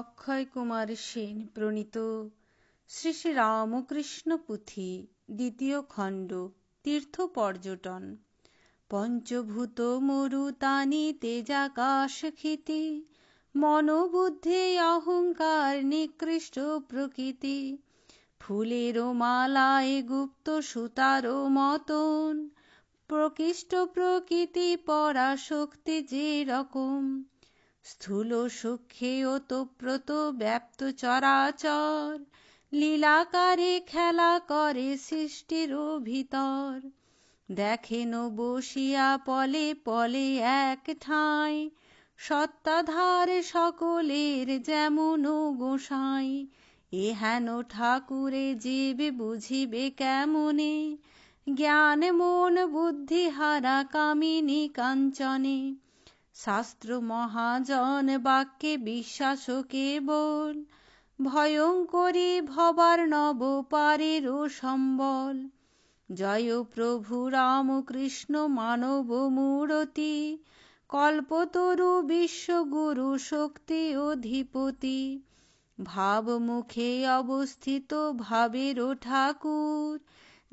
অক্ষয় কুমার সেন প্রণীত শ্রী শ্রী রামকৃষ্ণ পুঁথি দ্বিতীয় খণ্ড তীর্থ পর্যটন পঞ্চভূত মরুতানি খিতি মনোবুদ্ধি অহংকার নিকৃষ্ট প্রকৃতি ফুলের মালায় গুপ্ত সুতার মতন প্রকৃষ্ট প্রকৃতি পরাশক্তি যে রকম স্থূল সূক্ষ্মে ওতপ্রোত ব্যপ্ত চরাচর লীলাকারে খেলা করে সৃষ্টির ভিতর দেখেন বসিয়া পলে পলে এক ঠাঁই সত্তাধার সকলের যেমন গোসাই এহেন ঠাকুরে জীব বুঝিবে কেমনে জ্ঞান মন বুদ্ধি হারা কামিনী কাঞ্চনে শাস্ত্র মহাজন বাক্যে বিশ্বাস কেবল ভয়ঙ্করী ভবার নব ও সম্বল জয় প্রভু রামকৃষ্ণ মানব মূরতি কল্পতরু বিশ্বগুরু শক্তি অধিপতি ভাবমুখে অবস্থিত ও ঠাকুর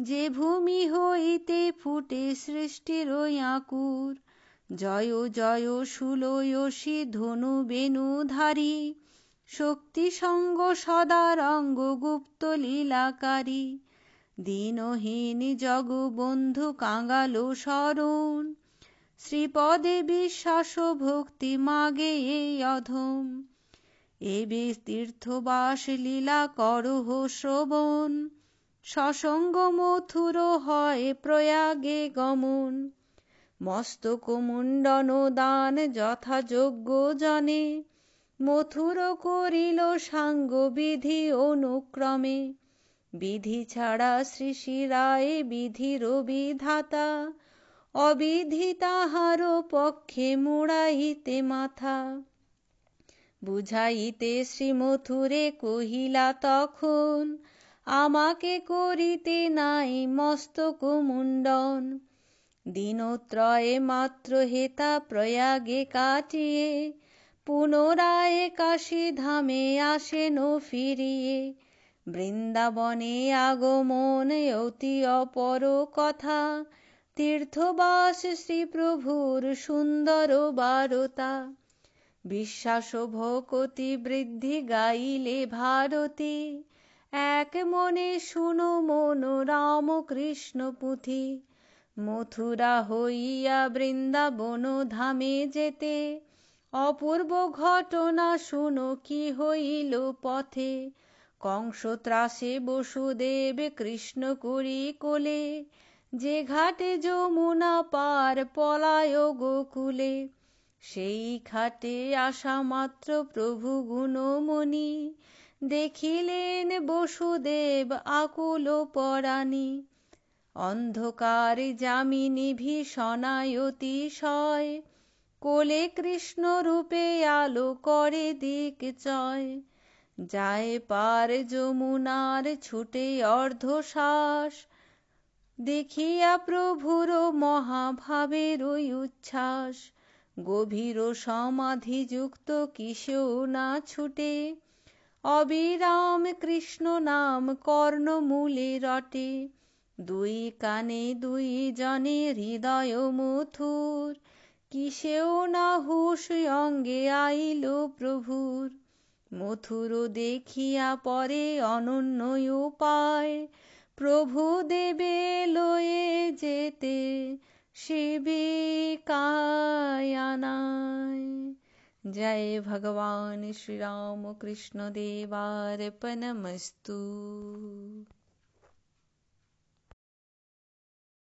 যে ভূমি হইতে ফুটে সৃষ্টির আকুর জয় জয় সুলয়সি ধনু বেণুধারী শক্তি সঙ্গ সদা রঙ্গ গুপ্ত লীলাকারী দীনহীন জগবন্ধু কাঙ্গাল শরণ শ্রীপদে বিশ্বাস ভক্তি মাগে এই অধম এ বেশ তীর্থবাস লীলা করহ শ্রবণ সসঙ্গ মথুর হয় প্রয়াগে গমন মস্তক মুন্ডন দান যথাযোগ্য জনে মথুর করিল সাঙ্গ বিধি অনুক্রমে বিধি ছাড়া শ্রীশিরায় বিধির বিধাতা অবিধি তাহার পক্ষে মুড়াইতে মাথা বুঝাইতে শ্রীমথুরে কহিলা তখন আমাকে করিতে নাই মস্তক মুন্ডন দিনত্রয়ে মাত্র হেতা প্রয়াগে কাটিয়ে পুনরায় কাশী ধামে আসেন ফিরিয়ে বৃন্দাবনে আগমন অতি অপর কথা তীর্থবাস শ্রীপ্রভুর সুন্দর বারতা বিশ্বাস ভকতি বৃদ্ধি গাইলে ভারতী এক মনে শুনো মন রামকৃষ্ণ পুঁথি মথুরা হইয়া বৃন্দাবন ধামে যেতে অপূর্ব ঘটনা শুনো কি হইল পথে কংস ত্রাসে বসুদেব কৃষ্ণ করি কোলে যে ঘাটে যমুনা পার পলায় গোকুলে সেই ঘাটে আসা মাত্র প্রভু গুণমণি দেখিলেন বসুদেব আকুল পরাণী অন্ধকার যামিনী শয় কোলে কৃষ্ণ রূপে আলো করে দিক চয় যায় পার যমুনার ছুটে অর্ধশ্বাস দেখিয়া প্রভুর মহাভাবের উচ্ছ্বাস গভীর সমাধিযুক্ত কিসেও না ছুটে অবিরাম কৃষ্ণ নাম কর্ণমূলে রটে দুই কানে দুই জনে হৃদয় মথুর কিসেও না হুশ অঙ্গে আইল প্রভুর মথুর দেখিয়া পরে অনন্য উপায় প্রভু দেবে লয়ে যেতে শিবিকায়নায় জয় ভগবান শ্রীরামকৃষ্ণ দেবার্পণমস্তু